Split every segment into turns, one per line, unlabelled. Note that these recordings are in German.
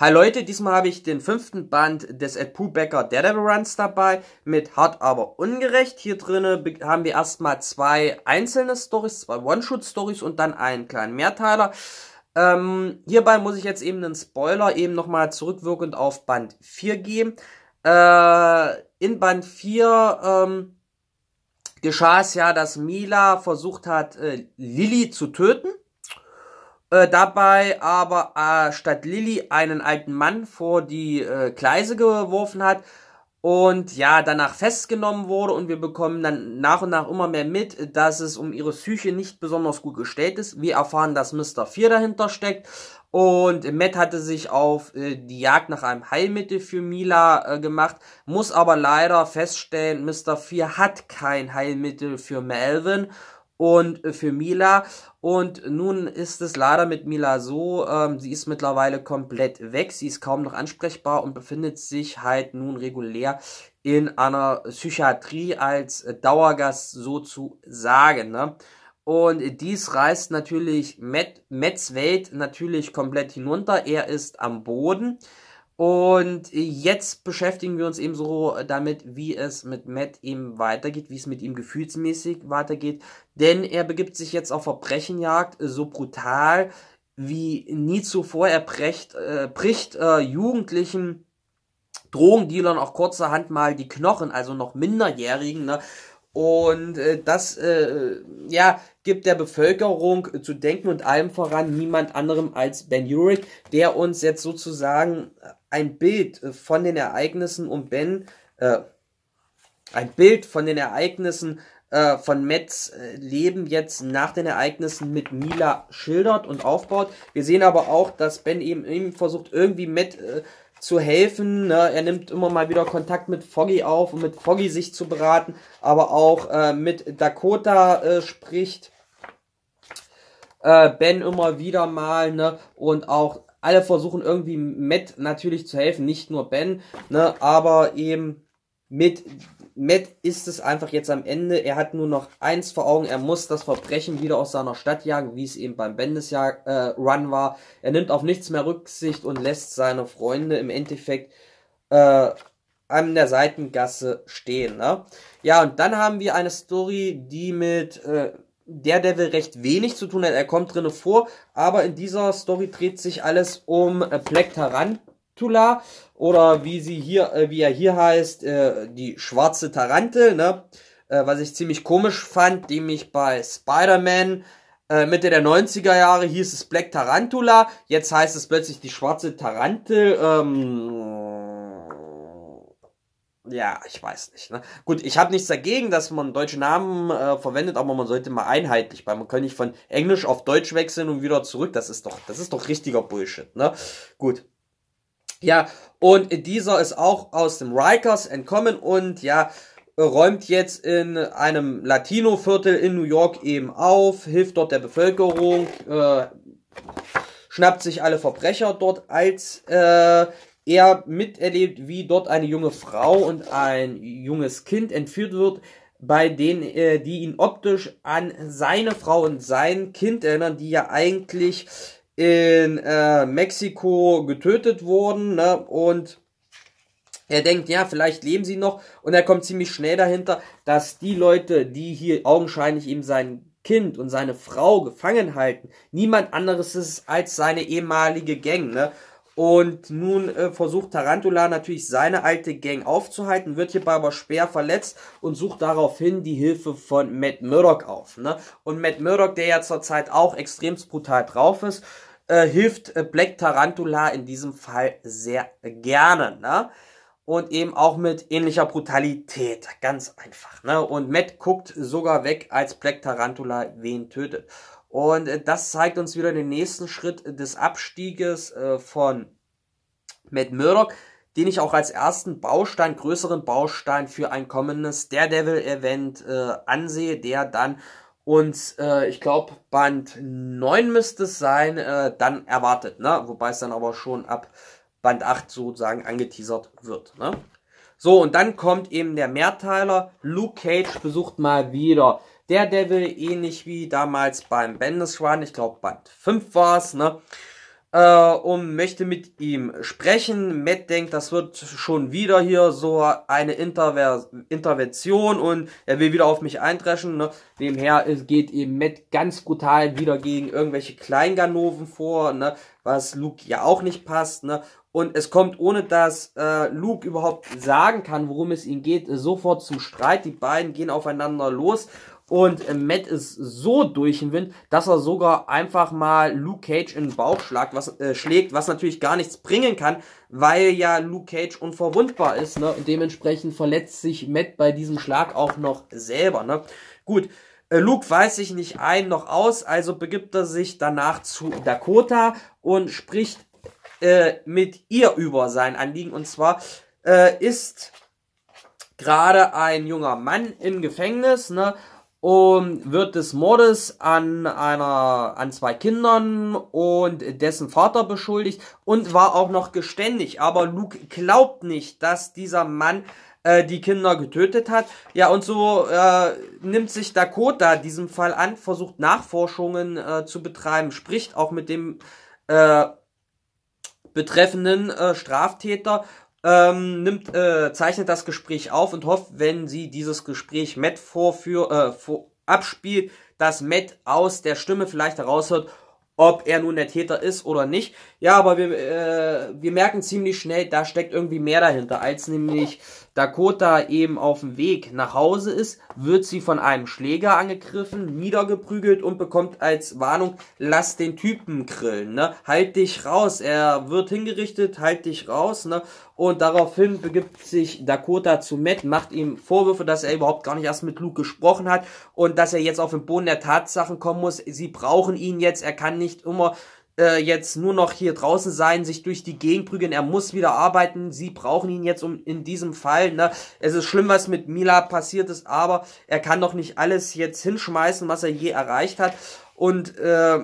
Hi Leute, diesmal habe ich den fünften Band des Ed Becker Daredevil Runs dabei mit Hart aber ungerecht. Hier drinnen haben wir erstmal zwei einzelne Stories, zwei One-Shot-Stories und dann einen kleinen Mehrteiler. Ähm, hierbei muss ich jetzt eben einen Spoiler eben nochmal zurückwirkend auf Band 4 geben. Äh, in Band 4 ähm, geschah es ja, dass Mila versucht hat, äh, Lilly zu töten. Äh, dabei aber äh, statt Lilly einen alten Mann vor die äh, Gleise geworfen hat und ja, danach festgenommen wurde und wir bekommen dann nach und nach immer mehr mit, dass es um ihre Psyche nicht besonders gut gestellt ist. Wir erfahren, dass Mr. 4 dahinter steckt und Matt hatte sich auf äh, die Jagd nach einem Heilmittel für Mila äh, gemacht, muss aber leider feststellen, Mr. 4 hat kein Heilmittel für Melvin und äh, für Mila. Und nun ist es leider mit Mila so, ähm, sie ist mittlerweile komplett weg, sie ist kaum noch ansprechbar und befindet sich halt nun regulär in einer Psychiatrie als äh, Dauergast sozusagen. Ne? Und dies reißt natürlich Matt, Metz Welt natürlich komplett hinunter. Er ist am Boden. Und jetzt beschäftigen wir uns eben so damit, wie es mit Matt eben weitergeht, wie es mit ihm gefühlsmäßig weitergeht. Denn er begibt sich jetzt auf Verbrechenjagd äh, so brutal wie nie zuvor. Er brecht, äh, bricht äh, Jugendlichen, Drogendealern auch kurzerhand mal die Knochen, also noch Minderjährigen. Ne? Und äh, das äh, ja, gibt der Bevölkerung äh, zu denken und allem voran niemand anderem als Ben Urich, der uns jetzt sozusagen äh, ein Bild äh, von den Ereignissen um Ben, äh, ein Bild von den Ereignissen äh, von Metz äh, Leben jetzt nach den Ereignissen mit Mila schildert und aufbaut. Wir sehen aber auch, dass Ben eben, eben versucht, irgendwie Matt äh, zu helfen. Ne? Er nimmt immer mal wieder Kontakt mit Foggy auf, um mit Foggy sich zu beraten, aber auch mit Dakota spricht. Ben immer wieder mal, ne? Und auch alle versuchen irgendwie Matt natürlich zu helfen, nicht nur Ben, ne, aber eben mit Matt ist es einfach jetzt am Ende. Er hat nur noch eins vor Augen. Er muss das Verbrechen wieder aus seiner Stadt jagen, wie es eben beim Bendis-Run äh, war. Er nimmt auf nichts mehr Rücksicht und lässt seine Freunde im Endeffekt äh, an der Seitengasse stehen. Ne? Ja, und dann haben wir eine Story, die mit äh, der Devil recht wenig zu tun hat. Er kommt drinnen vor, aber in dieser Story dreht sich alles um äh, Black Tarantula oder wie sie hier, äh, wie er hier heißt, äh, die schwarze Tarantel, ne? Äh, was ich ziemlich komisch fand, dem ich bei Spider-Man äh, Mitte der 90er Jahre hieß es Black Tarantula, jetzt heißt es plötzlich die schwarze Tarantel, ähm, ja, ich weiß nicht. Ne? Gut, ich habe nichts dagegen, dass man deutsche Namen äh, verwendet, aber man sollte mal einheitlich bleiben. Man kann nicht von Englisch auf Deutsch wechseln und wieder zurück. Das ist doch, das ist doch richtiger Bullshit. Ne? Gut. Ja, und dieser ist auch aus dem Rikers entkommen und ja, räumt jetzt in einem Latino-Viertel in New York eben auf, hilft dort der Bevölkerung, äh, schnappt sich alle Verbrecher dort als äh, er miterlebt, wie dort eine junge Frau und ein junges Kind entführt wird, bei denen, äh, die ihn optisch an seine Frau und sein Kind erinnern, die ja eigentlich in äh, Mexiko getötet wurden, ne? Und er denkt, ja, vielleicht leben sie noch. Und er kommt ziemlich schnell dahinter, dass die Leute, die hier augenscheinlich eben sein Kind und seine Frau gefangen halten, niemand anderes ist als seine ehemalige Gang, ne? Und nun äh, versucht Tarantula natürlich seine alte Gang aufzuhalten, wird hierbei aber schwer verletzt und sucht daraufhin die Hilfe von Matt Murdock auf. Ne? Und Matt Murdock, der ja zurzeit auch extrem brutal drauf ist, äh, hilft äh, Black Tarantula in diesem Fall sehr gerne. Ne? Und eben auch mit ähnlicher Brutalität. Ganz einfach. Ne? Und Matt guckt sogar weg, als Black Tarantula wen tötet. Und äh, das zeigt uns wieder den nächsten Schritt des Abstieges äh, von Matt Murdock, den ich auch als ersten Baustein, größeren Baustein für ein kommendes Daredevil-Event äh, ansehe, der dann uns, äh, ich glaube, Band 9 müsste es sein, äh, dann erwartet, ne? Wobei es dann aber schon ab Band 8 sozusagen angeteasert wird, ne? So, und dann kommt eben der Mehrteiler. Luke Cage besucht mal wieder Daredevil, ähnlich wie damals beim Bendis Run, ich glaube Band 5 war es, ne? Äh, und möchte mit ihm sprechen. Matt denkt, das wird schon wieder hier so eine Interver Intervention und er will wieder auf mich eindreschen. Ne? Demher geht eben Matt ganz brutal wieder gegen irgendwelche Kleinganoven vor, ne? was Luke ja auch nicht passt. Ne? Und es kommt, ohne dass äh, Luke überhaupt sagen kann, worum es ihm geht, sofort zum Streit. Die beiden gehen aufeinander los und äh, Matt ist so durch den Wind, dass er sogar einfach mal Luke Cage in den Bauch schlagt, was, äh, schlägt, was natürlich gar nichts bringen kann, weil ja Luke Cage unverwundbar ist. Ne? Und dementsprechend verletzt sich Matt bei diesem Schlag auch noch selber. Ne? Gut, äh, Luke weiß sich nicht ein noch aus, also begibt er sich danach zu Dakota und spricht äh, mit ihr über sein Anliegen. Und zwar äh, ist gerade ein junger Mann im Gefängnis, ne? und wird des Mordes an einer, an zwei Kindern und dessen Vater beschuldigt und war auch noch geständig. Aber Luke glaubt nicht, dass dieser Mann äh, die Kinder getötet hat. Ja, und so äh, nimmt sich Dakota diesem Fall an, versucht Nachforschungen äh, zu betreiben, spricht auch mit dem äh, betreffenden äh, Straftäter ähm, nimmt, äh, zeichnet das Gespräch auf und hofft, wenn sie dieses Gespräch Matt vorführ, äh, vor, abspielt, dass Matt aus der Stimme vielleicht heraushört, ob er nun der Täter ist oder nicht. Ja, aber wir, äh, wir merken ziemlich schnell, da steckt irgendwie mehr dahinter. Als nämlich Dakota eben auf dem Weg nach Hause ist, wird sie von einem Schläger angegriffen, niedergeprügelt und bekommt als Warnung, lass den Typen grillen, ne? Halt dich raus, er wird hingerichtet, halt dich raus, ne? Und daraufhin begibt sich Dakota zu Matt, macht ihm Vorwürfe, dass er überhaupt gar nicht erst mit Luke gesprochen hat und dass er jetzt auf den Boden der Tatsachen kommen muss. Sie brauchen ihn jetzt, er kann nicht immer äh, jetzt nur noch hier draußen sein, sich durch die Gegend prügeln, er muss wieder arbeiten, sie brauchen ihn jetzt um in diesem Fall, ne? Es ist schlimm, was mit Mila passiert ist, aber er kann doch nicht alles jetzt hinschmeißen, was er je erreicht hat. Und äh,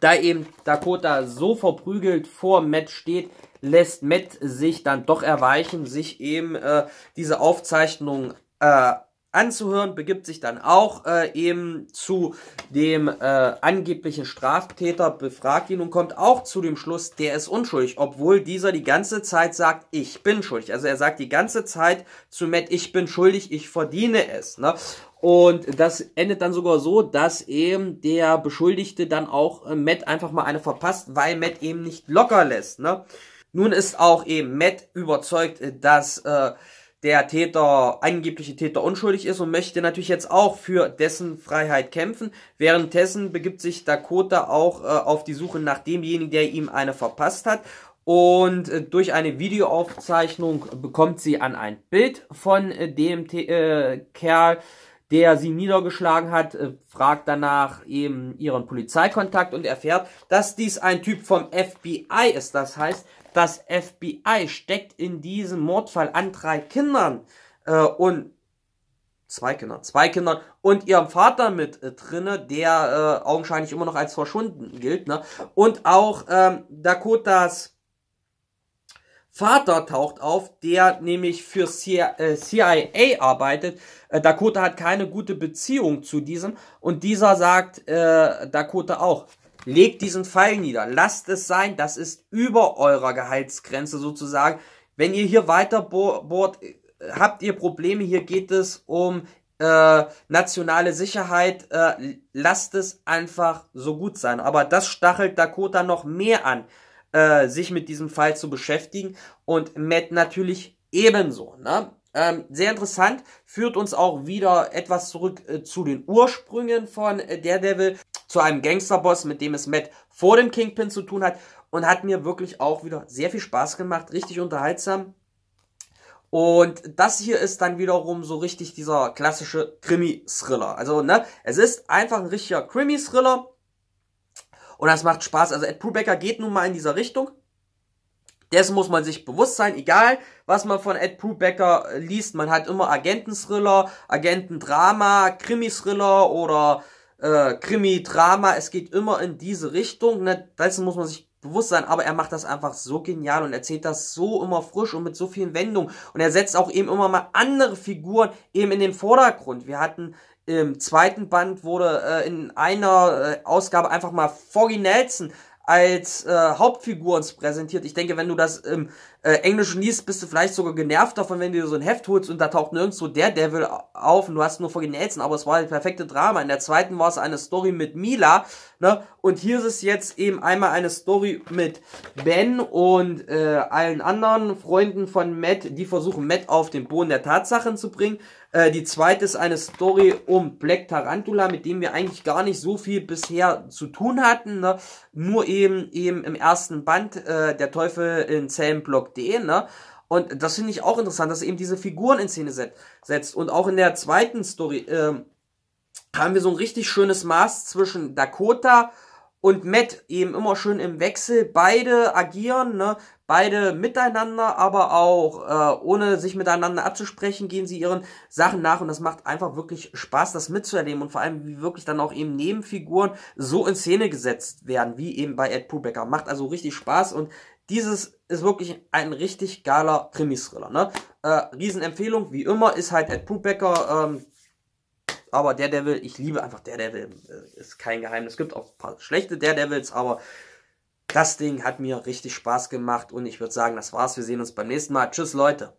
da eben Dakota so verprügelt vor Matt steht, lässt Matt sich dann doch erweichen, sich eben äh, diese Aufzeichnung äh, anzuhören, begibt sich dann auch äh, eben zu dem äh, angeblichen Straftäter, befragt ihn und kommt auch zu dem Schluss, der ist unschuldig, obwohl dieser die ganze Zeit sagt, ich bin schuldig. Also er sagt die ganze Zeit zu Matt, ich bin schuldig, ich verdiene es. Ne? Und das endet dann sogar so, dass eben der Beschuldigte dann auch äh, Matt einfach mal eine verpasst, weil Matt eben nicht locker lässt. Ne? Nun ist auch eben Matt überzeugt, dass äh, der Täter, angebliche Täter unschuldig ist und möchte natürlich jetzt auch für dessen Freiheit kämpfen. Währenddessen begibt sich Dakota auch äh, auf die Suche nach demjenigen, der ihm eine verpasst hat. Und äh, durch eine Videoaufzeichnung bekommt sie an ein Bild von äh, dem T äh, Kerl, der sie niedergeschlagen hat, äh, fragt danach eben ihren Polizeikontakt und erfährt, dass dies ein Typ vom FBI ist. Das heißt, das FBI steckt in diesem Mordfall an drei Kindern äh, und zwei Kindern, zwei Kindern und ihrem Vater mit äh, drinne, der äh, augenscheinlich immer noch als verschwunden gilt. Ne? Und auch ähm, Dakotas Vater taucht auf, der nämlich für CIA äh, arbeitet. Äh, Dakota hat keine gute Beziehung zu diesem und dieser sagt äh, Dakota auch, Legt diesen Fall nieder. Lasst es sein. Das ist über eurer Gehaltsgrenze sozusagen. Wenn ihr hier weiter bohrt, äh, habt ihr Probleme. Hier geht es um äh, nationale Sicherheit. Äh, lasst es einfach so gut sein. Aber das stachelt Dakota noch mehr an, äh, sich mit diesem Fall zu beschäftigen. Und Matt natürlich ebenso. Ne? Ähm, sehr interessant, führt uns auch wieder etwas zurück äh, zu den Ursprüngen von äh, Daredevil zu einem Gangsterboss, mit dem es Matt vor dem Kingpin zu tun hat und hat mir wirklich auch wieder sehr viel Spaß gemacht, richtig unterhaltsam. Und das hier ist dann wiederum so richtig dieser klassische Krimi-Thriller. Also, ne, es ist einfach ein richtiger Krimi-Thriller. Und das macht Spaß. Also, Ed Brubaker geht nun mal in dieser Richtung. Dessen muss man sich bewusst sein, egal was man von Ed Brubaker liest. Man hat immer Agenten-Thriller, Agenten-Drama, Krimi-Thriller oder äh, Krimi, Drama, es geht immer in diese Richtung. Ne? Dessen muss man sich bewusst sein, aber er macht das einfach so genial und erzählt das so immer frisch und mit so vielen Wendungen. Und er setzt auch eben immer mal andere Figuren eben in den Vordergrund. Wir hatten im zweiten Band wurde äh, in einer äh, Ausgabe einfach mal Foggy Nelson als äh, Hauptfigur uns präsentiert. Ich denke, wenn du das im äh, Englisch liest, bist du vielleicht sogar genervt davon, wenn du dir so ein Heft holst und da taucht nirgendwo der Devil auf und du hast nur vor Nelson, aber es war das perfekte Drama. In der zweiten war es eine Story mit Mila, ne? Und hier ist es jetzt eben einmal eine Story mit Ben und äh, allen anderen Freunden von Matt, die versuchen, Matt auf den Boden der Tatsachen zu bringen. Äh, die zweite ist eine Story um Black Tarantula, mit dem wir eigentlich gar nicht so viel bisher zu tun hatten. Ne? Nur eben eben im ersten Band äh, der Teufel in Zellenblock Shop.de, ne? Und das finde ich auch interessant, dass er eben diese Figuren in Szene set setzt. Und auch in der zweiten Story äh, haben wir so ein richtig schönes Maß zwischen Dakota und Matt eben immer schön im Wechsel. Beide agieren, ne? Beide miteinander, aber auch äh, ohne sich miteinander abzusprechen, gehen sie ihren Sachen nach und das macht einfach wirklich Spaß, das mitzuerleben und vor allem, wie wirklich dann auch eben Nebenfiguren so in Szene gesetzt werden, wie eben bei Ed Brubaker. Macht also richtig Spaß und dieses ist wirklich ein richtig geiler Krimis-Thriller. Ne? Äh, Riesenempfehlung, wie immer, ist halt Ed Brubaker. Ähm, aber Daredevil, ich liebe einfach Daredevil, äh, ist kein Geheimnis. Es gibt auch ein paar schlechte Daredevils, aber das Ding hat mir richtig Spaß gemacht und ich würde sagen, das war's. Wir sehen uns beim nächsten Mal. Tschüss, Leute.